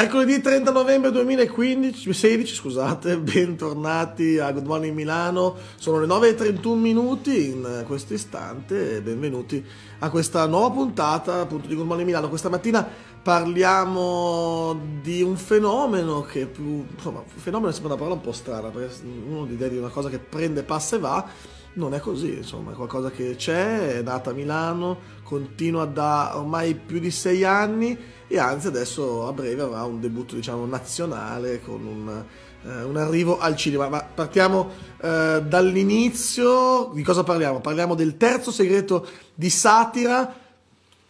Mercoledì 30 novembre 2016, scusate, bentornati a Good Morning Milano, sono le 9.31 minuti in questo istante e benvenuti a questa nuova puntata appunto di Good Morning Milano. Questa mattina parliamo di un fenomeno che più, insomma, fenomeno sembra una parola un po' strana perché uno ha l'idea di una cosa che prende, passa e va, non è così, insomma, è qualcosa che c'è, è nata a Milano, continua da ormai più di sei anni e anzi adesso a breve avrà un debutto diciamo nazionale con un, eh, un arrivo al cinema. Ma partiamo eh, dall'inizio, di cosa parliamo? Parliamo del terzo segreto di satira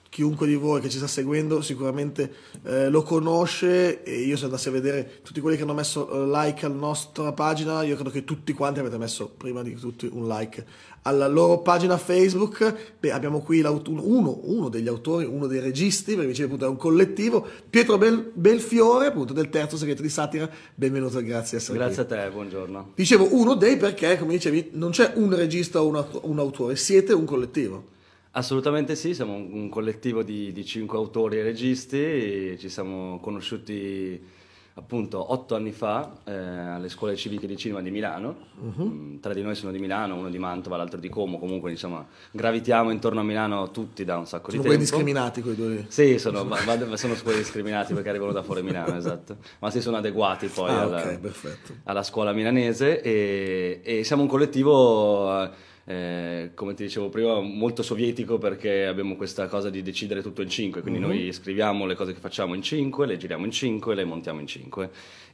chiunque di voi che ci sta seguendo sicuramente eh, lo conosce e io se andassi a vedere tutti quelli che hanno messo eh, like alla nostra pagina, io credo che tutti quanti avete messo prima di tutti un like alla loro pagina Facebook. Beh, abbiamo qui uno, uno, degli autori, uno dei registi, perché dice appunto è un collettivo, Pietro Bel- Belfiore, appunto del terzo segreto di satira. Benvenuto, grazie a essere Grazie qui. a te, buongiorno. Dicevo uno dei perché, come dicevi, non c'è un regista o un, aut- un autore, siete un collettivo. Assolutamente sì, siamo un, collettivo di, di, cinque autori e registi, ci siamo conosciuti appunto otto anni fa eh, alle scuole civiche di cinema di Milano, uh-huh. tre di noi sono di Milano, uno di Mantova, l'altro di Como, comunque insomma gravitiamo intorno a Milano tutti da un sacco sono di tempo. Sono quelli discriminati quei due? Sì, sono, ma, ma sono quelli discriminati perché arrivano da fuori Milano, esatto, ma si sono adeguati poi ah, alla, okay, alla, scuola milanese e, e siamo un collettivo eh, eh, come ti dicevo prima, molto sovietico perché abbiamo questa cosa di decidere tutto in 5, quindi mm-hmm. noi scriviamo le cose che facciamo in 5, le giriamo in 5, le montiamo in 5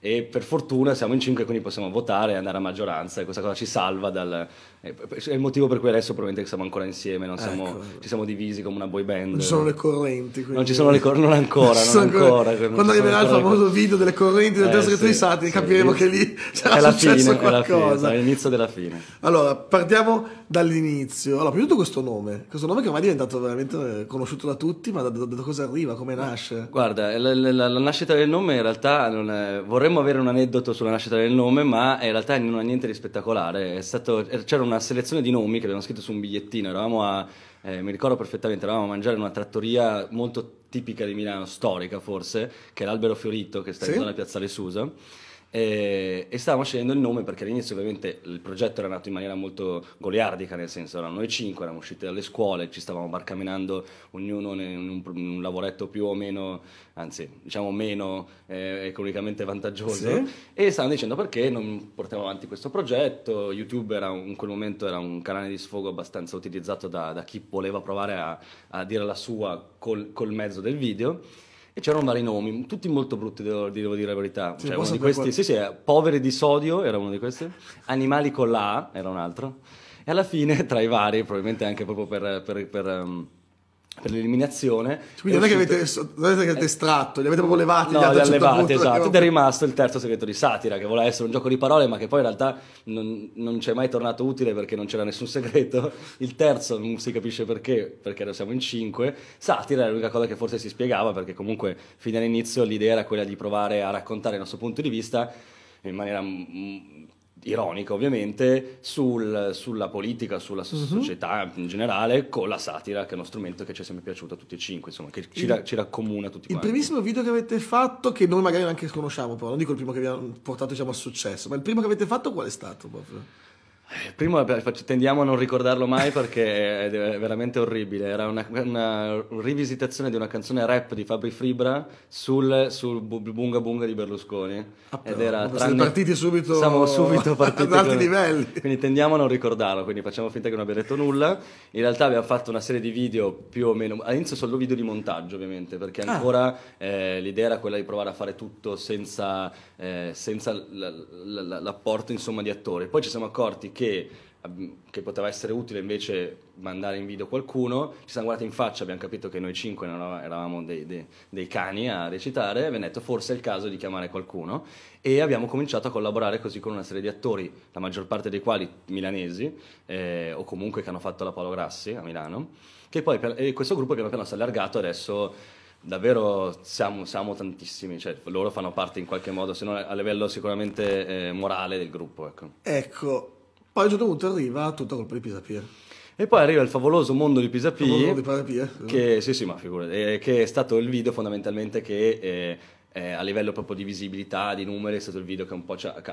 e per fortuna siamo in cinque quindi possiamo votare e andare a maggioranza e questa cosa ci salva dal... Eh, è il motivo per cui adesso probabilmente siamo ancora insieme, non siamo, ecco. ci siamo divisi come una boy band. Non ci sono le correnti. Quindi... Non ci sono le correnti, non ancora, non, non ancora. ancora quando arriverà il famoso video delle correnti del eh, terzo sì, di Satini sì, capiremo sì. che lì sarà è la successo fine, qualcosa. È, l'inizio della fine. Allora, partiamo dall'inizio. Allora, prima di tutto questo nome, questo nome che ormai è diventato veramente eh, conosciuto da tutti, ma da, da, da cosa arriva, come nasce? Guarda, la, la, la nascita del nome in realtà non è... vorremmo dovremmo avere un aneddoto sulla nascita del nome, ma in realtà non ha niente di spettacolare. Stato, er, c'era una selezione di nomi che abbiamo scritto su un bigliettino, eravamo a, eh, mi ricordo perfettamente, eravamo a mangiare in una trattoria molto tipica di Milano, storica forse, che è l'Albero Fiorito, che sta sì? in zona Piazzale Susa e, e stavamo scegliendo il nome perché all'inizio ovviamente il progetto era nato in maniera molto goliardica, nel senso erano noi cinque, eravamo usciti dalle scuole, ci stavamo barcaminando ognuno in un, in un lavoretto più o meno, anzi diciamo meno eh, economicamente vantaggioso sì. e stavamo dicendo perché non portiamo avanti questo progetto, YouTube era, in quel momento era un canale di sfogo abbastanza utilizzato da, da chi voleva provare a, a dire la sua col, col mezzo del video e c'erano vari nomi, tutti molto brutti, devo, dire la verità. Sì, cioè, uno di questi, qual... sì, sì, eh, Poveri di sodio era uno di questi, Animali con la era un altro, e alla fine, tra i vari, probabilmente anche proprio per, per, per um, per l'eliminazione. Quindi non è, uscito... che avete, non è che avete estratto, li avete proprio levati. No, li ha certo levati, esatto. Eh, Ed è rimasto il terzo segreto di satira, che voleva essere un gioco di parole, ma che poi in realtà non, non c'è mai tornato utile perché non c'era nessun segreto. Il terzo non si capisce perché, perché ora siamo in cinque. Satira è l'unica cosa che forse si spiegava, perché comunque fin dall'inizio l'idea era quella di provare a raccontare il nostro punto di vista in maniera ironica ovviamente, sul, sulla politica, sulla uh-huh. società in generale, con la satira, che è uno strumento che ci è sempre piaciuto a tutti e cinque, insomma, che ci, ra- ci raccomuna tutti quanti. Il primissimo video che avete fatto, che noi magari neanche conosciamo, però non dico il primo che vi ha portato diciamo, a successo, ma il primo che avete fatto qual è stato proprio? Primo tendiamo a non ricordarlo mai perché è veramente orribile. Era una, una rivisitazione di una canzone rap di Fabri Fibra sul, sul Bunga Bunga di Berlusconi. Ah, Ed era tranne... partiti subito, Siamo subito partiti ad alti con... livelli. Quindi tendiamo a non ricordarlo, quindi facciamo finta che non abbia detto nulla. In realtà abbiamo fatto una serie di video più o meno. All'inizio solo video di montaggio, ovviamente, perché ah. ancora ah. eh, l'idea era quella di provare a fare tutto senza, eh, senza l- l- l- l'apporto insomma, di attori. Poi ci siamo accorti che che, ehm, che poteva essere utile invece mandare in video qualcuno, ci siamo guardati in faccia, abbiamo capito che noi cinque eravamo dei, dei, dei cani a recitare, abbiamo detto forse è il caso di chiamare qualcuno e abbiamo cominciato a collaborare così con una serie di attori, la maggior parte dei quali milanesi eh, o comunque che hanno fatto la Paolo Grassi a Milano, che poi per, questo gruppo piano piano si è allargato adesso davvero siamo, siamo tantissimi, cioè, loro fanno parte in qualche modo, se non a livello sicuramente eh, morale del gruppo. Ecco, ecco poi a un certo punto arriva tutta colpa di Pisapia. E poi arriva il favoloso mondo di Pisapia. Il mondo di Pisapia. Eh. Che, sì, sì, ma figurati, eh, che è stato il video fondamentalmente che... Eh, eh, a livello proprio di visibilità, di numeri, è stato il video che,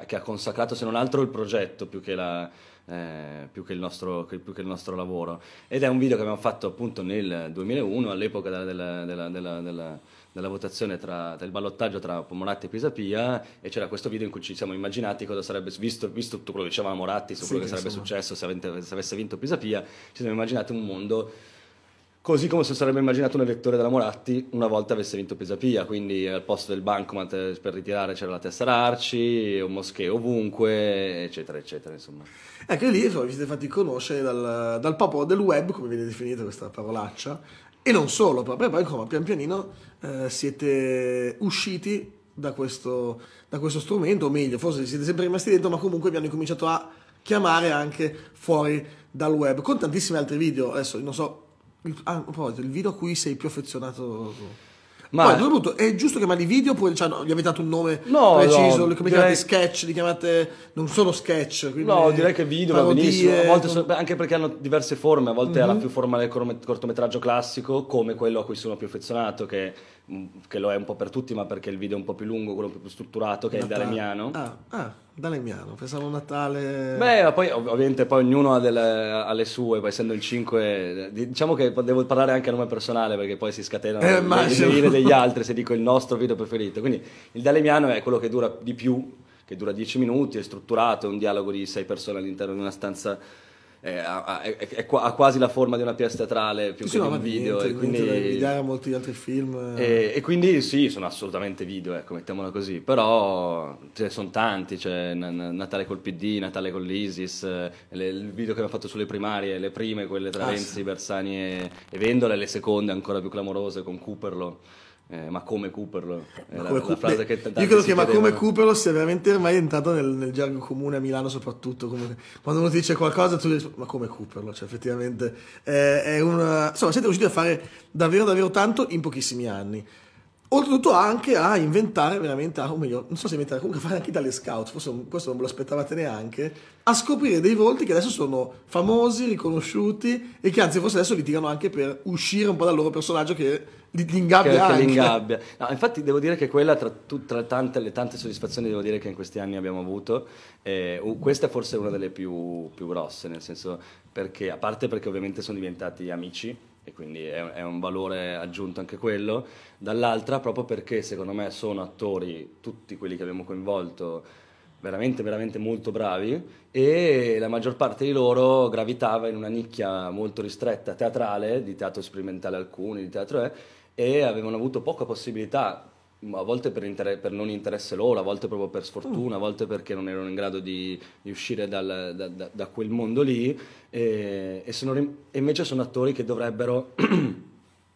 che, ha consacrato se non altro il progetto più che, la, eh, più, che nostro, più che, il nostro, lavoro. Ed è un video che abbiamo fatto appunto nel 2001, all'epoca della, della, della, della nella votazione tra, del ballottaggio tra Moratti e Pisapia e c'era questo video in cui ci siamo immaginati cosa sarebbe, visto, visto tutto quello che diceva Moratti su sì, quello che sarebbe insomma. successo se, avente, se avesse vinto Pisapia, ci siamo immaginati un mondo Così come se sarebbe immaginato un elettore della Moratti una volta avesse vinto Pisapia quindi al posto del bancomat per ritirare c'era la tessera Arci, un moscheo ovunque, eccetera, eccetera, insomma. Anche ecco, lì vi siete fatti conoscere dal, dal papà del web, come viene definita questa parolaccia, e non solo, poi, poi come pian pianino eh, siete usciti da questo, da questo, strumento, o meglio, forse siete sempre rimasti dentro, ma comunque vi hanno cominciato a chiamare anche fuori dal web, con tantissimi altri video. Adesso non so, il, ah, il video a cui sei più affezionato. Ma Poi, punto, è giusto chiamarli video oppure cioè, no, gli avete dato un nome no, preciso? No, come direi... chiamate sketch, li chiamate... non solo sketch. No, direi che video va benissimo, a volte ecco. sono, anche perché hanno diverse forme, a volte mm-hmm. ha la mhm. più forma del cortometraggio classico, come quello a cui sono più affezionato, che, mm, che lo è un po' per tutti, ma perché il video è un po' più lungo, quello più strutturato, che Natale. è il Daremiano. Ah, ah da Legnano, pensavo Natale. Beh, ma poi ovviamente poi ognuno ha, delle, ha le sue, poi essendo il 5, eh, diciamo che devo parlare anche a nome personale perché poi si scatenano eh, le idee degli altri se dico il nostro video preferito. Quindi il Dalemiano è quello che dura di più, che dura 10 minuti, è strutturato, è un dialogo di 6 persone all'interno di una stanza eh, ha, è, è, quasi la forma di una pièce teatrale più sì, che no, di un video. Niente, e quindi l'idea a molti altri film. E, eh. e, quindi sì, sono assolutamente video, ecco, mettiamola così. Però ce cioè, ne sono tanti, c'è cioè, Natale col PD, Natale con l'Isis, eh, le, il video che abbiamo fatto sulle primarie, le prime, quelle tra ah, Renzi, sì. Bersani e, e Vendola, e le seconde ancora più clamorose con Cooperlo. Eh, ma come Cooperlo? ma eh, come la, Cooper... la che t- Io credo che ma come Cooperlo sia veramente ormai entrato nel, nel gergo comune a Milano soprattutto. Come... quando uno ti dice qualcosa tu dici ma come Cooperlo? Cioè effettivamente eh, è una... Insomma siete riusciti a fare davvero davvero tanto in pochissimi anni. Oltretutto anche a inventare veramente, ah, o meglio, non so se inventare, comunque fare anche dalle scout, forse questo non ve lo aspettavate neanche, a scoprire dei volti che adesso sono famosi, riconosciuti e che anzi forse adesso litigano anche per uscire un po' dal loro personaggio che di, L'ingabbia che, che l'ingabbia. No, infatti devo dire che quella tra, tu, tra tante, le tante soddisfazioni devo dire che in questi anni abbiamo avuto, eh, questa forse una delle più, più grosse, nel senso perché, a parte perché ovviamente sono diventati amici, e quindi è, un valore aggiunto anche quello, dall'altra proprio perché secondo me sono attori, tutti quelli che abbiamo coinvolto, veramente veramente molto bravi e la maggior parte di loro gravitava in una nicchia molto ristretta teatrale, di teatro sperimentale alcuni, di teatro è, eh, e avevano avuto poca possibilità, a volte per, inter- per non interesse loro, a volte proprio per sfortuna, a mm. volte perché non erano in grado di, di uscire dal, da, da, da, quel mondo lì, e, e, sono, e invece sono attori che dovrebbero...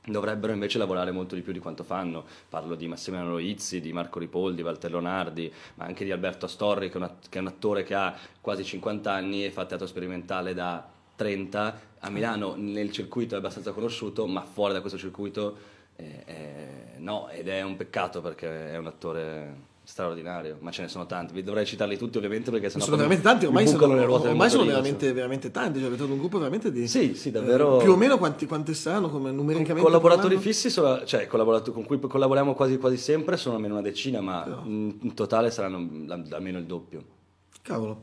dovrebbero invece lavorare molto di più di quanto fanno. Parlo di Massimiliano Loizzi, di Marco Ripoldi, Walter Leonardi, ma anche di Alberto Astorri, che è, un attore che ha quasi 50 anni e fa teatro sperimentale da 30. A Milano nel circuito è abbastanza conosciuto, ma fuori da questo circuito eh, eh, no, ed è un peccato perché è un attore straordinario, ma ce ne sono tanti. Vi dovrei citarli tutti, ovviamente, perché sennò. Sono veramente tanti, ormai sono, le ruote ormai sono veramente, veramente tanti. Cioè, avete un gruppo veramente di. Sì, sì, eh, davvero. Eh, più o meno quanti, quanti saranno come numericamente? Collaboratori fissi, sono, cioè con cui collaboriamo quasi, quasi sempre, sono almeno una decina, ma no. in, totale saranno almeno il doppio. Cavolo.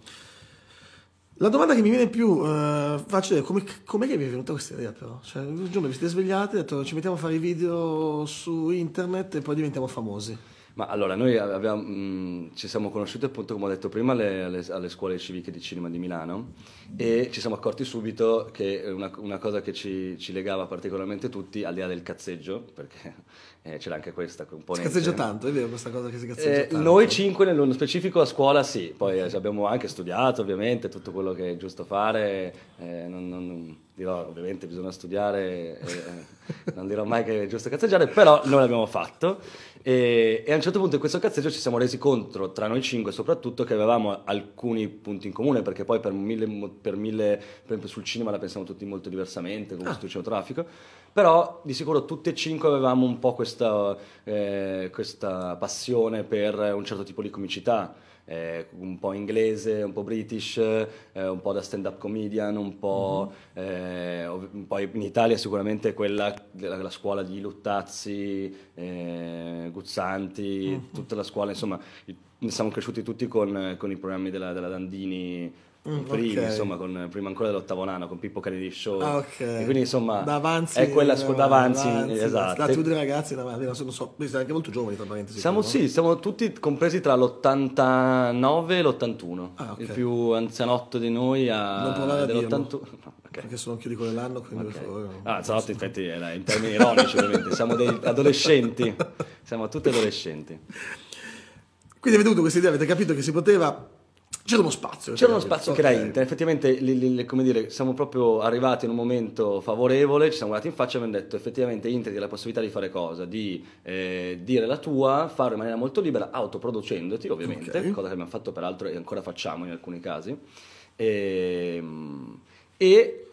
La domanda che mi viene più uh, facile è come, com'è che vi è venuta questa idea però? Cioè, un giorno vi siete svegliati e detto ci mettiamo a fare i video su internet e poi diventiamo famosi. Ma allora, noi abbiamo, mh, mhmm, ci siamo conosciuti appunto, come ho detto prima, alle, alle, alle, scuole civiche di cinema di Milano e ci siamo accorti subito che una, una cosa che ci, ci, legava particolarmente tutti, al di là del cazzeggio, perché eh, c'era anche questa un Si cazzeggia tanto, è vero questa cosa che si cazzeggia eh, tanto? Noi cinque nello specifico a scuola sì, poi eh, abbiamo anche studiato ovviamente tutto quello che è giusto fare, eh, non, non, dirò, ovviamente bisogna studiare, eh, non dirò mai che è giusto cazzeggiare, però noi l'abbiamo fatto e, e, a un certo punto in questo cazzeggio ci siamo resi conto, tra noi cinque soprattutto, che avevamo alcuni punti in comune, perché poi per mille, per mille per esempio sul cinema la pensiamo tutti molto diversamente, come ah. questo traffico, però di sicuro tutti e cinque avevamo un po' questa, eh, questa passione per un certo tipo di comicità. Eh, un po' inglese, un po' british, eh, un po' da stand-up comedian, un po', mm-hmm. eh, poi in Italia sicuramente quella della, della scuola di Luttazzi, eh, Guzzanti, mm-hmm. tutta la scuola, insomma, siamo cresciuti tutti con, con i programmi della, della Dandini Mm, primi, okay. insomma, con, prima ancora dell'ottavo nano, con Pippo Calidi Show. Ah, okay. E quindi, insomma, davanzi, è quella scuola davanzi, esatto. Da, tutti i ragazzi davanti, non so, siete anche molto giovani, tra parentesi. Siamo, no? sì, siamo tutti compresi tra l'89 e l'81. Ah, okay. Il più anzianotto di noi ha... Non provare dell'81. No, Perché sono anch'io di quell'anno, quindi okay. per favore... No. Ah, anzianotto, infatti, era in termini ironici, ovviamente. Siamo dei adolescenti, siamo tutti adolescenti. Quindi avete avuto questa idea, avete capito che si poteva c'era uno spazio. C'era uno spazio che era okay. Inter. Effettivamente, le, le, come dire, siamo proprio arrivati in un momento favorevole, ci siamo guardati in faccia e abbiamo detto effettivamente Inter ha la possibilità di fare cosa? Di eh, dire la tua, farlo in maniera molto libera, autoproducendoti ovviamente, okay. cosa che abbiamo fatto peraltro e ancora facciamo in alcuni casi, e, ehm, e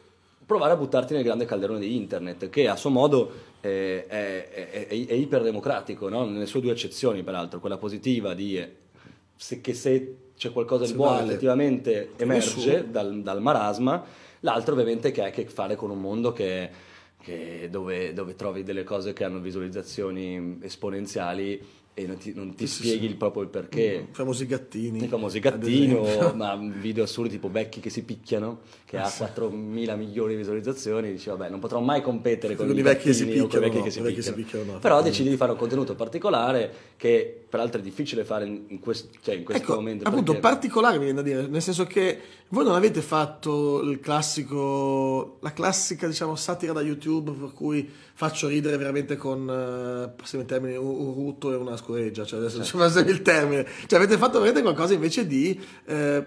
provare a buttarti nel grande calderone di Internet, che a suo modo... Eh, è, è, è, è iperdemocratico, no? nelle sue due eccezioni, peraltro, quella positiva di eh, se, che se c'è qualcosa di buono vale. effettivamente emerge dal, dal, marasma, l'altro ovviamente che ha a che fare con un mondo che, che dove, dove, trovi delle cose che hanno visualizzazioni esponenziali e non ti, non ti sì, spieghi sì. proprio il perché. Mm, I famosi gattini. Il famosi gattino, ma video assurdi tipo vecchi che si picchiano, che ah, ha 4.000 milioni di visualizzazioni, e dici vabbè non potrò mai competere con, con i vecchi, si picchiano, con vecchi no, che si picchiano. Si picchiano no. Però decidi di fare un contenuto particolare che peraltro è difficile fare in, questo, cioè in questo ecco, momento. Appunto, perché... particolare mi viene da dire, nel senso che voi non avete fatto il classico, la classica diciamo satira da YouTube per cui faccio ridere veramente con, eh, passiamo in termini, un, un rutto e una scuola saccoreggia, cioè adesso certo. ci il termine. Cioè avete fatto veramente qualcosa invece di eh,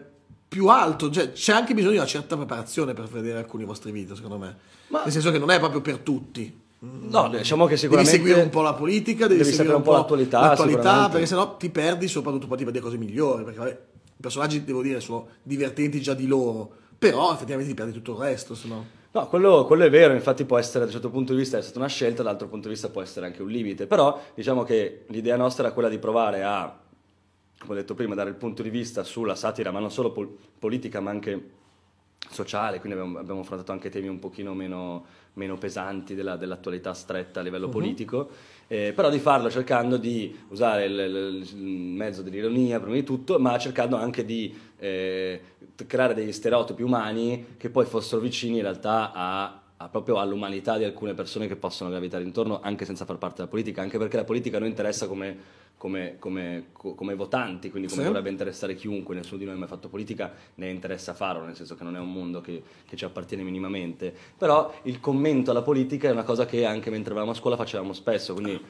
più alto, cioè, c'è anche bisogno di una certa preparazione per vedere alcuni vostri video, secondo me. Ma... Nel senso che non è proprio per tutti. No, mm. diciamo che sicuramente devi seguire un po' la politica, devi, devi seguire un po' l'attualità, l'attualità perché sennò ti perdi soprattutto poi ti vedi cose migliori, perché vabbè, i personaggi devo dire sono divertenti già di loro, però effettivamente ti perdi tutto il resto, se no. No, quello, quello, è vero, infatti può essere da un certo punto di vista è stata una scelta, dall'altro punto di vista può essere anche un limite, però diciamo che l'idea nostra era quella di provare a, come ho detto prima, dare il punto di vista sulla satira, ma non solo pol- politica, ma anche sociale, quindi abbiamo, affrontato anche temi un pochino meno meno pesanti della, dell'attualità stretta a livello uh-huh. politico, eh, però di farlo cercando di usare il, il, il, mezzo dell'ironia prima di tutto, ma cercando anche di eh, creare degli stereotipi umani che poi fossero vicini in realtà a proprio all'umanità di alcune persone che possono gravitare intorno anche senza far parte della politica, anche perché la politica noi interessa come, come, come, come votanti, quindi come sì. dovrebbe interessare chiunque, nessuno di noi ha mai fatto politica, ne interessa farlo, nel senso che non è un mondo che, che, ci appartiene minimamente, però il commento alla politica è una cosa che anche mentre eravamo a scuola facevamo spesso, quindi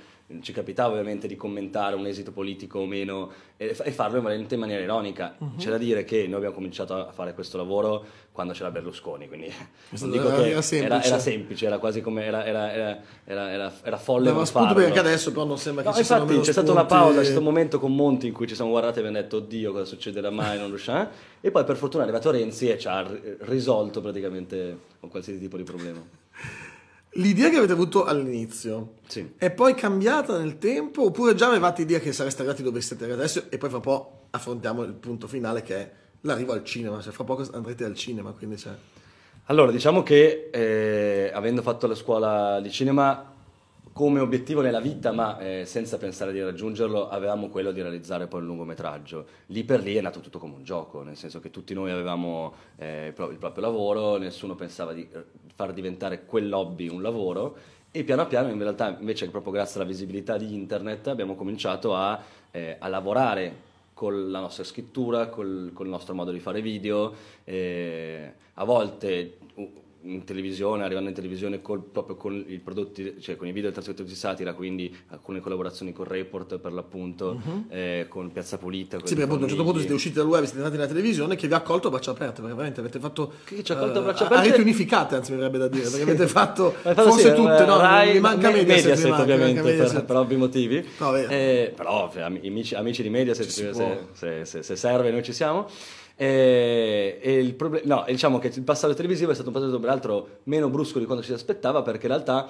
ci capitava ovviamente di commentare un esito politico o meno e, e farlo in maniera ironica. Uh-huh. C'è da dire che noi abbiamo cominciato a fare questo lavoro quando c'era Berlusconi, quindi non dico era, che semplice. Era, era, semplice, era quasi come era, era, era, era folle. Ma spunto perché adesso però non sembra che no, ci infatti, siano C'è stata una pausa, c'è stato un momento con Monti in cui ci siamo guardati e abbiamo detto oddio cosa succederà mai, non riusciamo. Eh? e poi per fortuna è arrivato Renzi e ci ha risolto praticamente qualsiasi tipo di problema. L'idea che avete avuto all'inizio sì. è poi cambiata nel tempo oppure già avevate idea che sareste arrivati dove siete adesso e poi fra poco affrontiamo il punto finale che è l'arrivo al cinema, cioè fra poco andrete al cinema, quindi c'è... Allora, diciamo che eh, avendo fatto la scuola di cinema come obiettivo nella vita, ma eh, senza pensare di raggiungerlo, avevamo quello di realizzare poi un lungometraggio. Lì per lì è nato tutto come un gioco, nel senso che tutti noi avevamo eh, il, proprio, il proprio lavoro, nessuno pensava di eh, far diventare quel hobby un lavoro e piano piano in realtà invece proprio grazie alla visibilità di internet abbiamo cominciato a, eh, a lavorare con la nostra scrittura, col, col, nostro modo di fare video, eh, a volte in televisione, arrivando in televisione col, proprio con i prodotti, cioè con i video del trasporto di satira, quindi alcune collaborazioni con Report per l'appunto, uh-huh. eh, con Piazza Pulita. Con sì, perché appunto a un certo punto siete usciti dal web, siete andati nella televisione che vi ha accolto a braccia aperte, perché veramente avete fatto... Che ci ha accolto a eh, braccia aperte? Avete unificate, anzi mi verrebbe da dire, sì. perché avete fatto, fatto forse sì, tutte, no? Rai, mi manca me, Mediaset, Mediaset manca, ovviamente, manca Mediaset. Per, per, ovvi motivi. No, eh, però cioè, amici, amici, di Mediaset, se, se, se, se serve noi ci siamo. E, eh, e il problem- no, diciamo che il passaggio televisivo è stato un passaggio peraltro meno brusco di quanto ci si aspettava perché in realtà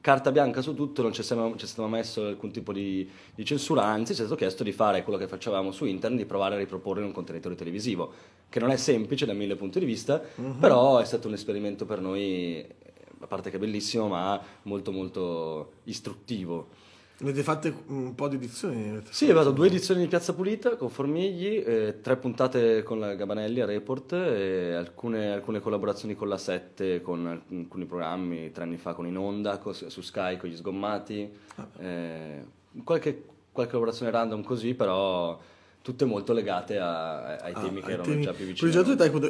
carta bianca su tutto, non ci è stato messo alcun tipo di, di, censura, anzi ci è stato chiesto di fare quello che facevamo su internet, di provare a riproporre in un contenitore televisivo, che non è semplice da mille punti di vista, uh-huh. però è stato un esperimento per noi, a parte che bellissimo, ma molto molto istruttivo avete fatto un po' di edizioni? Sì, vado, due edizioni di Piazza Pulita con Formigli, eh, tre puntate con la Gabanelli a Report e alcune, alcune, collaborazioni con la 7, con alcuni programmi, tre anni fa con In Onda, con, su Sky con gli sgommati, ah. eh, qualche, qualche collaborazione random così, però tutte molto legate a, ai ah, temi che ai erano temi... già più vicini.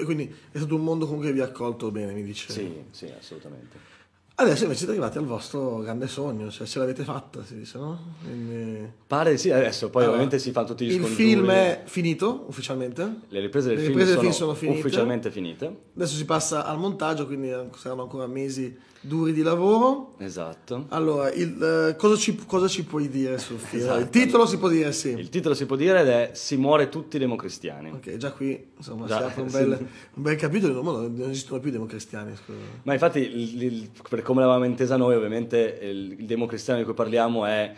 Quindi è stato un mondo comunque che vi ha accolto bene, mi dice. Sì, sì, assolutamente. Adesso invece siete arrivati al vostro grande sogno, cioè se l'avete fatta, si dice, no? Quindi... Pare sì, adesso poi allora, ovviamente si fanno tutti gli scontri. Il film è finito ufficialmente. Le riprese del, Le riprese film, sono, film sono ufficialmente finite. Adesso si passa al montaggio, quindi eh, saranno ancora mesi duri di lavoro. Esatto. Allora, il, eh, cosa, ci, cosa, ci, puoi dire sul film? Esatto. Il titolo si può dire, sì. Il titolo si può dire ed è Si muore tutti i democristiani. Ok, già qui, insomma, già, si apre un bel, sì. un bel capitolo, non, non esistono più i democristiani. Scusa. Ma infatti, il, il, per come l'avevamo intesa noi, ovviamente, il, il democristiano di cui parliamo è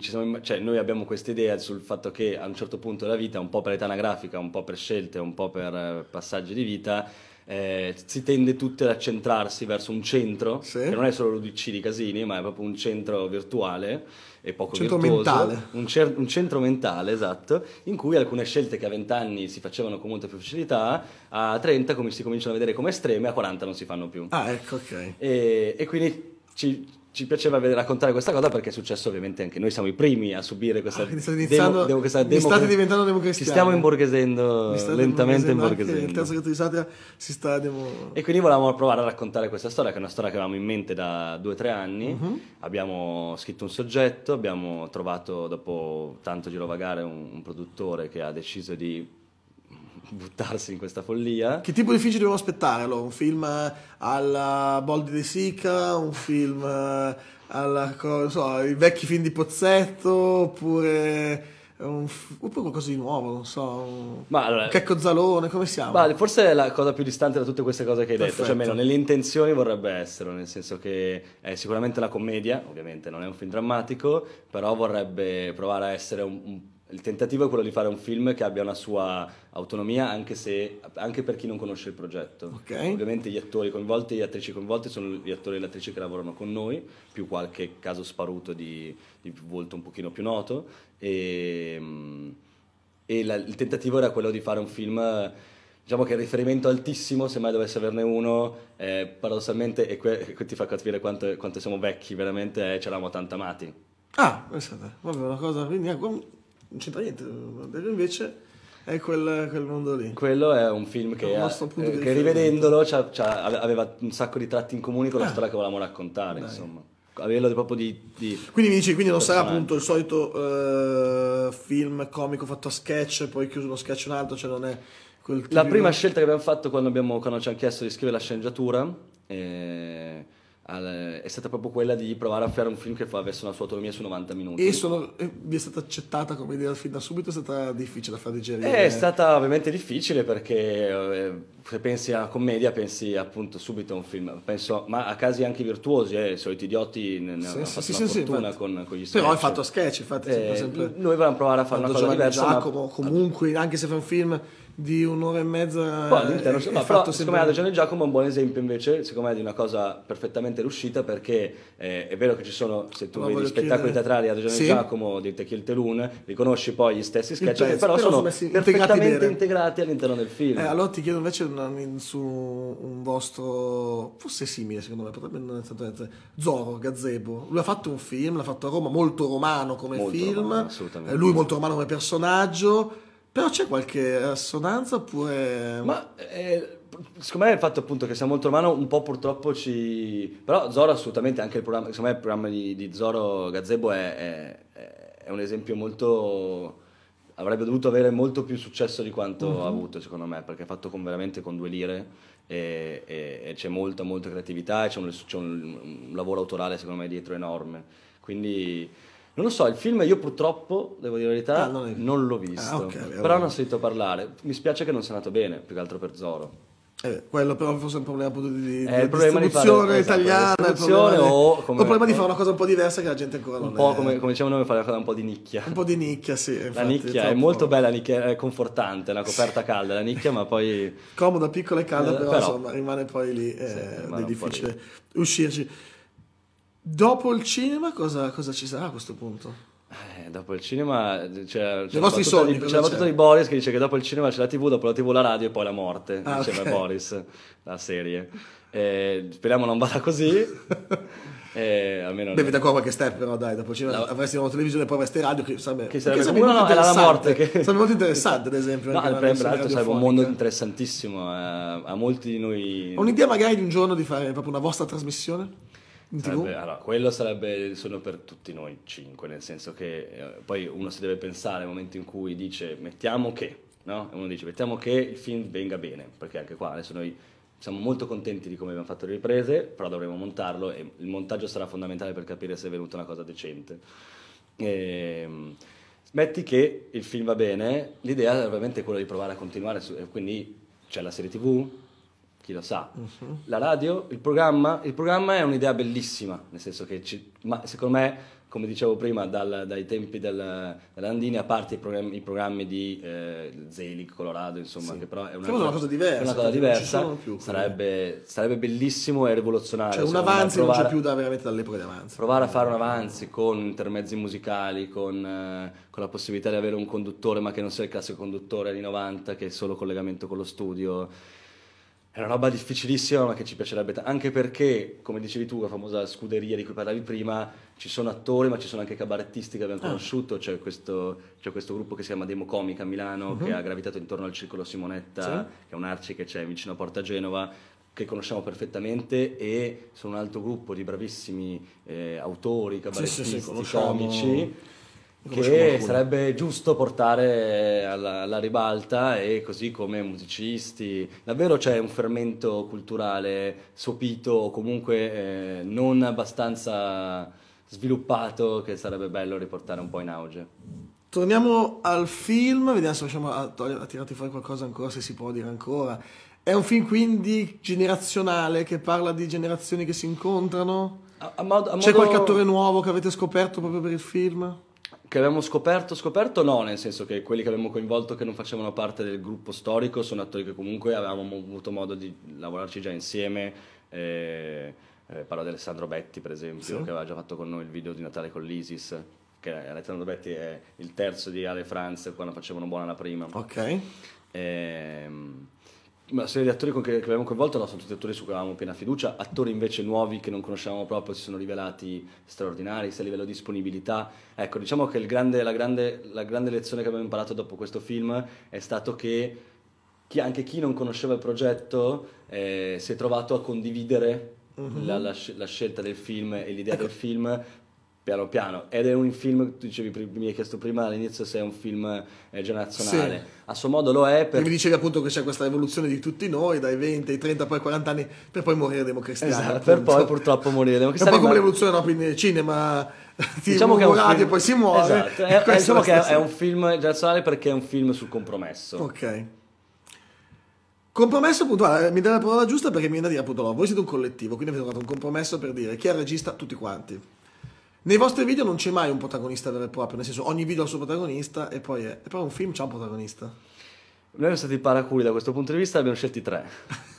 siamo, cioè, noi abbiamo questa idea sul fatto che a un certo punto della vita, un po' per età anagrafica, un po' per scelte, un po' per eh, passaggi di vita, eh, si tende tutti ad accentrarsi verso un centro, sì. che non è solo l'UDC di Casini, ma è proprio un centro virtuale e poco centro virtuoso, mentale. Un, cer- un, centro mentale, esatto, in cui alcune scelte che a 20 anni si facevano con molta più facilità, a 30 come si cominciano a vedere come estreme, a 40 non si fanno più. Ah, ecco, ok. E, e quindi ci, ci piaceva raccontare questa cosa perché è successo ovviamente anche noi siamo i primi a subire questa ah, demo, demo, questa demo, state diventando democristiani ci stiamo imborghesendo lentamente imborghesendo il terzo gatto di Satria si sta demo... e quindi volevamo provare a raccontare questa storia che è una storia che avevamo in mente da due o tre anni uh-huh. abbiamo scritto un soggetto abbiamo trovato dopo tanto girovagare un, un produttore che ha deciso di buttarsi in questa follia. Che tipo di film ci dobbiamo aspettare? Allora, un film alla Boldi De Sica, un film eh, alla, non so, i vecchi film di Pozzetto, oppure... Un, oppure qualcosa di nuovo, non so. Un... Ma allora, un Checco Zalone, come siamo? Ma forse è la cosa più distante da tutte queste cose che hai Perfetto. detto, cioè almeno nelle intenzioni vorrebbe essere, nel senso che è sicuramente una commedia, ovviamente non è un film drammatico, però vorrebbe provare a essere un, un il tentativo è quello di fare un film che abbia una sua autonomia anche, se, anche per chi non conosce il progetto. Okay. Ovviamente gli attori coinvolti e le attrici coinvolte sono gli attori e le attrici che lavorano con noi, più qualche caso sparuto di, di volto un pochino più noto. E, ehm, e la, il tentativo era quello di fare un film diciamo che il riferimento altissimo, se mai dovesse averne uno, eh, paradossalmente, e qui que ti fa capire quanto, quanto, siamo vecchi veramente, è C'eravamo tanto amati. Ah, questa è una cosa, quindi ah, non c'entra niente, Vampiro invece è quel, quel, mondo lì. Quello è un film che, ha, eh, che rivedendolo c'ha, c'ha, aveva un sacco di tratti in comune con la ah. storia che volevamo raccontare, Dai. insomma. A proprio di, di, Quindi mi dici, quindi non sarà appunto il solito uh, film comico fatto a sketch, poi chiuso uno sketch un altro, cioè non è... Quel la prima scelta che abbiamo fatto quando, abbiamo, quando ci hanno chiesto di scrivere la sceneggiatura... Eh, al, eh, è stata proprio quella di provare a fare un film che fa, avesse una sua autonomia su 90 minuti. E sono, eh, vi è stata accettata come idea fin da subito? È stata difficile da far digerire? Eh, è stata ovviamente difficile perché eh, se pensi a commedia pensi appunto subito a un film, Penso, ma a casi anche virtuosi, eh, i soliti idioti ne, ne hanno sì, fatto sì, sì fortuna con, con, gli sketch. Però hai fatto sketch, infatti. Eh, sempre... Noi volevamo provare a fare una cosa diversa. Giacomo, ma... comunque, anche se fa un film di un'ora e mezza Poi all'interno, eh, è, è però, sempre... secondo me la Gianni Giacomo è un buon esempio invece, secondo me di una cosa perfettamente riuscita perché eh, è vero che ci sono, se tu ma vedi spettacoli chiedere... teatrali ad Gianni sì. Giacomo di Tequil Telun, riconosci poi gli stessi sketch pezzo, che però, però sono perfettamente integrati, integrati all'interno del film. Eh, allora ti chiedo invece una, su un vostro, forse simile secondo me, potrebbe non essere stato Gazebo, lui ha fatto un film, l'ha fatto a Roma, molto romano come molto film, romano, eh, lui molto romano come personaggio però c'è qualche assonanza oppure... Ma eh, secondo me il fatto appunto che sia molto romano un po' purtroppo ci... Però Zoro assolutamente, anche il programma, secondo me il programma di, di Zoro Gazebo è, è, è, un esempio molto... Avrebbe dovuto avere molto più successo di quanto mm-hmm. ha avuto secondo me, perché è fatto con, veramente con due lire e, e, e c'è molta, molta creatività e c'è, un, c'è un, un lavoro autorale secondo me dietro enorme. Quindi non lo so, il film io purtroppo, devo dire la verità, ah, non, è... non, l'ho visto. Ah, okay, però allora. non ho sentito parlare. Mi spiace che non sia andato bene, più che altro per Zoro. Eh, quello però forse è un problema appunto di, eh, di problema distribuzione di fare, esatto, italiana esatto, il problema, o, come, il problema di fare una cosa un po' diversa che la gente ancora un non un po' è. come, come diciamo noi fare una cosa un po' di nicchia un po' di nicchia sì infatti, la nicchia è, troppo... è molto bella nicchia, è confortante la coperta calda la nicchia ma poi comoda piccola e calda eh, però, però, insomma rimane poi lì eh, sì, è difficile uscirci Dopo il cinema cosa, cosa ci sarà a questo punto? Eh, dopo il cinema c'è, cioè, c'è, I la, sogni, di, c'è la battuta di Boris che dice che dopo il cinema c'è la tv, dopo la tv la radio e poi la morte, ah, diceva okay. Boris, la serie. Eh, speriamo non vada così. Eh, almeno Beh, da qua qualche step, però dai, dopo il cinema no. avresti una televisione, e poi avresti radio. Che sarebbe, che sarebbe, che sarebbe no, molto no, la morte. Che... Sarebbe molto interessante, ad esempio. No, per l'altro sarebbe un mondo interessantissimo. Eh, a molti di noi. Ho un'idea magari di un giorno di fare proprio una vostra trasmissione? Sarebbe, allora, quello sarebbe il sogno per tutti noi cinque, nel senso che eh, poi uno si deve pensare al momento in cui dice mettiamo che, no? E uno dice mettiamo che il film venga bene, perché anche qua adesso noi siamo molto contenti di come abbiamo fatto le riprese, però dovremo montarlo e il montaggio sarà fondamentale per capire se è venuta una cosa decente. E, ehm, metti che il film va bene, l'idea è ovviamente quella di provare a continuare, su, quindi c'è la serie tv, chi lo sa. Uh-huh. La radio, il programma, il programma è un'idea bellissima, nel senso che ci, secondo me, come dicevo prima, dal, dai tempi del, dell'Andini, a parte i programmi, i programmi di eh, Zelig, Colorado, insomma, sì. che però è una, cosa, una cosa, diversa. Una cosa cioè, diversa più, sarebbe, eh. sarebbe, bellissimo e rivoluzionario. Cioè un avanzo non c'è più da, veramente dall'epoca di avanzo. Provare a fare un avanzo con intermezzi musicali, con, eh, con, la possibilità di avere un conduttore, ma che non sia il classico conduttore anni 90, che è solo collegamento con lo studio è una roba difficilissima ma che ci piacerebbe, t- anche perché, come dicevi tu, la famosa scuderia di cui parlavi prima, ci sono attori ma ci sono anche cabarettisti che abbiamo ah. conosciuto, c'è, questo, c'è questo, gruppo che si chiama Demo Comica a Milano, uh-huh. che ha gravitato intorno al Circolo Simonetta, sì. che è un arci che c'è vicino a Porta Genova, che conosciamo perfettamente e sono un altro gruppo di bravissimi eh, autori, cabarettisti, sì, sì, comici che sarebbe giusto portare alla, alla, ribalta e così come musicisti. Davvero c'è un fermento culturale sopito o comunque eh, non abbastanza sviluppato che sarebbe bello riportare un po' in auge. Torniamo al film, vediamo se riusciamo a, ah, a tirarti fuori qualcosa ancora, se si può dire ancora. È un film quindi generazionale che parla di generazioni che si incontrano? A, a modo, modo... C'è qualche attore nuovo che avete scoperto proprio per il film? Che abbiamo scoperto, scoperto no, nel senso che quelli che abbiamo coinvolto che non facevano parte del gruppo storico sono attori che comunque avevamo avuto modo di lavorarci già insieme. Eh, eh, parlo di Alessandro Betti, per esempio, sì. che aveva già fatto con noi il video di Natale con l'Isis. Che Alessandro Betti è il terzo di Ale Franz quando facevano buona la prima. Ok. Ehm la serie di attori che, che abbiamo coinvolto no, sono tutti attori su cui avevamo piena fiducia, attori invece nuovi che non conoscevamo proprio si sono rivelati straordinari, sia a livello di disponibilità. Ecco, diciamo che grande, la, grande, la, grande, lezione che abbiamo imparato dopo questo film è stato che chi, anche chi non conosceva il progetto eh, si è trovato a condividere mm-hmm. la, la, la, scelta del film e l'idea ecco. del film piano piano. Ed è un film, tu dicevi, mi hai chiesto prima all'inizio se è un film eh, generazionale. Sì. A suo modo lo è perché... Mi dicevi appunto che c'è questa evoluzione di tutti noi, dai 20 ai 30, poi ai 40 anni, per poi morire democristiani. Esatto, per poi purtroppo morire democristiani. Diciamo è un po' come l'evoluzione no, in cinema... Diciamo che, radio, film... poi si muore. Esatto. È, è, diciamo che è un film generazionale perché è un film sul compromesso. Ok. Compromesso puntuale, eh, mi dai la parola giusta perché mi viene da dire appunto no, voi siete un collettivo, quindi avete trovato un compromesso per dire chi è il regista, tutti quanti. Nei vostri video non c'è mai un protagonista vero e proprio, nel senso ogni video ha il suo protagonista e poi è... E poi un film c'ha un protagonista. Noi siamo stati paraculi da questo punto di vista, abbiamo scelti tre.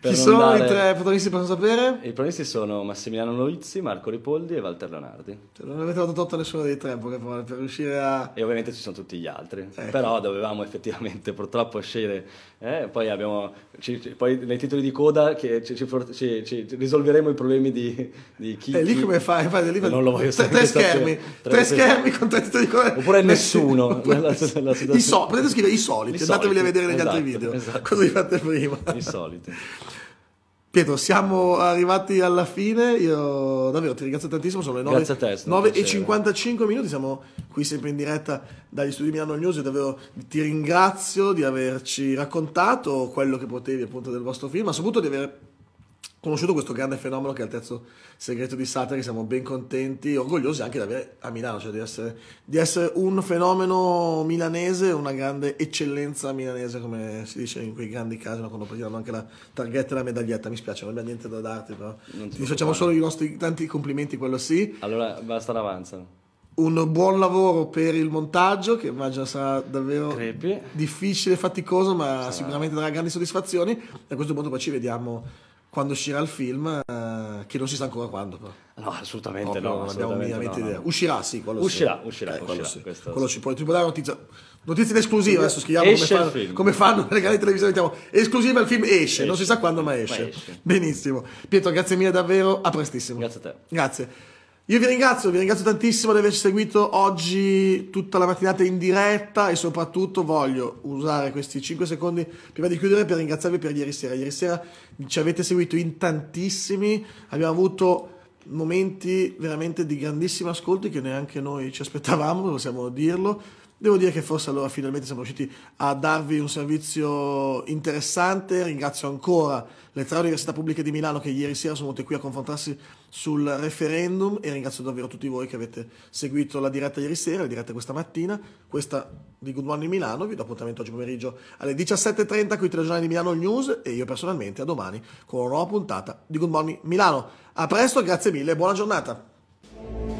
Chi sono dare... i tre protagonisti per sapere? I protagonisti sono Massimiliano Noizzi, Marco Ripoldi e Walter Leonardi. Cioè, non avete dato tutto a nessuno dei tre perché, per riuscire a... E ovviamente ci sono tutti gli altri, ecco. però dovevamo effettivamente purtroppo scegliere. Eh? Poi, abbiamo, ci, ci, poi nei titoli di coda ci, ci, risolveremo i problemi di, di chi... E eh, lì chi... come fai? fai lì... Non lo voglio sapere. Tre, schermi, tre, tre schermi con tre titoli di coda. Oppure nessuno. Oppure... Nella, nella I so, potete scrivere i soliti, I andateveli soliti. a vedere negli esatto, altri video, esatto. cosa vi fate prima. I soliti. Pietro, siamo arrivati alla fine. Io davvero ti ringrazio tantissimo. Sono le 9, a te, 9 e 55 minuti. Siamo qui sempre in diretta dagli studi Milano News. Io davvero ti ringrazio di averci raccontato quello che potevi appunto del vostro film, ma soprattutto di aver conosciuto questo grande fenomeno che è il terzo segreto di Satari, siamo ben contenti, orgogliosi anche di avere a Milano, cioè di essere, di essere, un fenomeno milanese, una grande eccellenza milanese, come si dice in quei grandi casi, no? quando prendiamo anche la targhetta e la medaglietta, mi spiace, non abbiamo niente da darti, però ti, ti facciamo solo i nostri tanti complimenti, quello sì. Allora basta l'avanza. Un buon lavoro per il montaggio, che immagino sarà davvero Crepi. difficile e faticoso, ma sarà. sicuramente darà grandi soddisfazioni. a questo punto poi ci vediamo quando uscirà il film, eh, che non si sa ancora quando. No, assolutamente no. no abbiamo minimamente no, idea. No. Uscirà, sì, quello eh, uscirà, sì. Uscirà, eh, uscirà. Quello, sì. quello sì. ci puoi, ti dare notizia. Notizia in esclusiva, adesso scriviamo come fanno, come fanno, le gare di Mettiamo. Esclusiva, il film esce. esce, non si sa quando ma esce. ma esce. Benissimo. Pietro, grazie mille davvero, a prestissimo. Grazie a te. Grazie. Io vi ringrazio, vi ringrazio tantissimo di averci seguito oggi tutta la mattinata in diretta e soprattutto voglio usare questi 5 secondi prima di chiudere per ringraziarvi per ieri sera. Ieri sera ci avete seguito in tantissimi, abbiamo avuto momenti veramente di grandissimo ascolto che neanche noi ci aspettavamo, possiamo dirlo. Devo dire che forse allora finalmente siamo riusciti a darvi un servizio interessante. Ringrazio ancora le tre università pubbliche di Milano che ieri sera sono venute qui a confrontarsi sul referendum e ringrazio davvero tutti voi che avete seguito la diretta ieri sera, la diretta questa mattina, questa di Good Morning Milano. Vi do appuntamento oggi pomeriggio alle 17.30 con i telegiornali di Milano News e io personalmente a domani con una nuova puntata di Good Morning Milano. A presto, grazie mille e buona giornata.